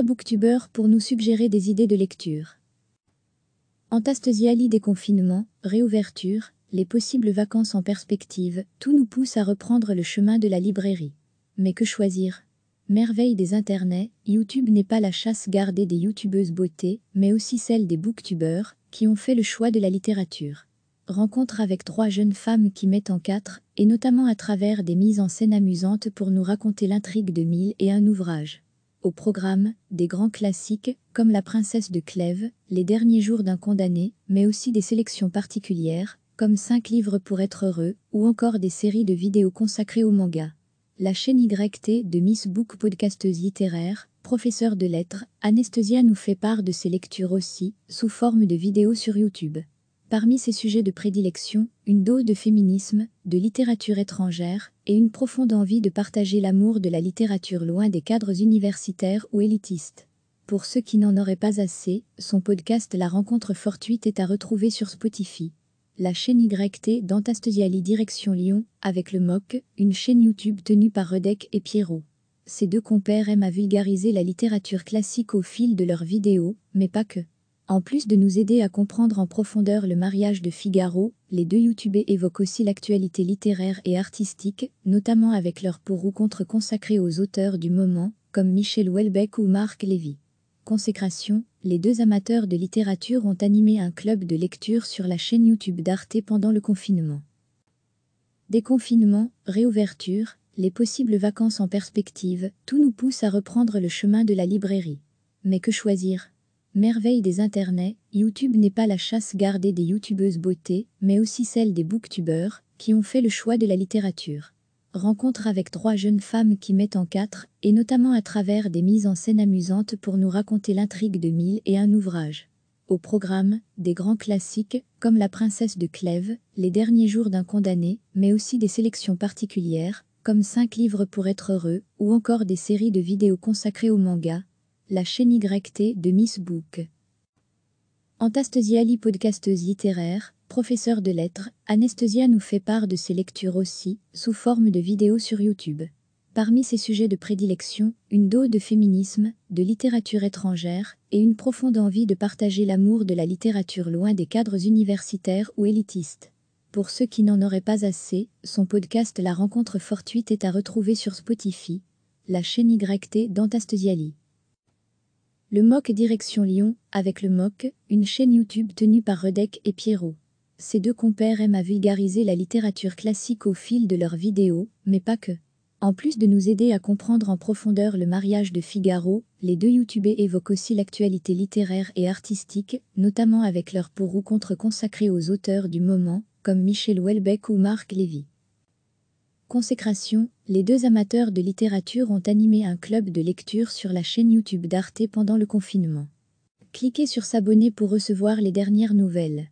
booktubeurs pour nous suggérer des idées de lecture. des confinements, réouverture, les possibles vacances en perspective, tout nous pousse à reprendre le chemin de la librairie. Mais que choisir Merveille des internets, YouTube n'est pas la chasse gardée des youtubeuses beautés, mais aussi celle des booktubeurs, qui ont fait le choix de la littérature. Rencontre avec trois jeunes femmes qui mettent en quatre, et notamment à travers des mises en scène amusantes pour nous raconter l'intrigue de mille et un ouvrages. Au programme, des grands classiques, comme La Princesse de Clèves, Les Derniers Jours d'un condamné, mais aussi des sélections particulières, comme 5 livres pour être heureux, ou encore des séries de vidéos consacrées au manga. La chaîne YT de Miss Book podcasteuse littéraire, professeur de lettres, Anesthesia nous fait part de ses lectures aussi, sous forme de vidéos sur YouTube. Parmi ses sujets de prédilection, une dose de féminisme, de littérature étrangère, et une profonde envie de partager l'amour de la littérature loin des cadres universitaires ou élitistes. Pour ceux qui n'en auraient pas assez, son podcast La rencontre fortuite est à retrouver sur Spotify. La chaîne YT d'Antastasiali Direction Lyon, avec le MOC, une chaîne YouTube tenue par Redec et Pierrot. Ces deux compères aiment à vulgariser la littérature classique au fil de leurs vidéos, mais pas que. En plus de nous aider à comprendre en profondeur le mariage de Figaro, les deux youtubés évoquent aussi l'actualité littéraire et artistique, notamment avec leur pour ou contre consacré aux auteurs du moment, comme Michel Houellebecq ou Marc Lévy. Consécration, les deux amateurs de littérature ont animé un club de lecture sur la chaîne YouTube d'Arte pendant le confinement. Déconfinement, réouverture, les possibles vacances en perspective, tout nous pousse à reprendre le chemin de la librairie. Mais que choisir Merveille des internets, YouTube n'est pas la chasse gardée des youtubeuses beautés, mais aussi celle des booktubeurs, qui ont fait le choix de la littérature. Rencontre avec trois jeunes femmes qui mettent en quatre, et notamment à travers des mises en scène amusantes pour nous raconter l'intrigue de mille et un ouvrages. Au programme, des grands classiques, comme La princesse de Clèves, Les derniers jours d'un condamné, mais aussi des sélections particulières, comme 5 livres pour être heureux, ou encore des séries de vidéos consacrées au manga, la chaîne YT de Miss Book. Antastesiali podcasteuse littéraire, professeur de lettres, Anastasia nous fait part de ses lectures aussi, sous forme de vidéos sur YouTube. Parmi ses sujets de prédilection, une dose de féminisme, de littérature étrangère et une profonde envie de partager l'amour de la littérature loin des cadres universitaires ou élitistes. Pour ceux qui n'en auraient pas assez, son podcast La rencontre fortuite est à retrouver sur Spotify, la chaîne YT le MOC Direction Lyon, avec le MOC, une chaîne YouTube tenue par Redek et Pierrot. Ces deux compères aiment à vulgariser la littérature classique au fil de leurs vidéos, mais pas que. En plus de nous aider à comprendre en profondeur le mariage de Figaro, les deux youtubés évoquent aussi l'actualité littéraire et artistique, notamment avec leurs pour ou contre consacré aux auteurs du moment, comme Michel Houellebecq ou Marc Lévy. Consécration, les deux amateurs de littérature ont animé un club de lecture sur la chaîne YouTube d'Arte pendant le confinement. Cliquez sur s'abonner pour recevoir les dernières nouvelles.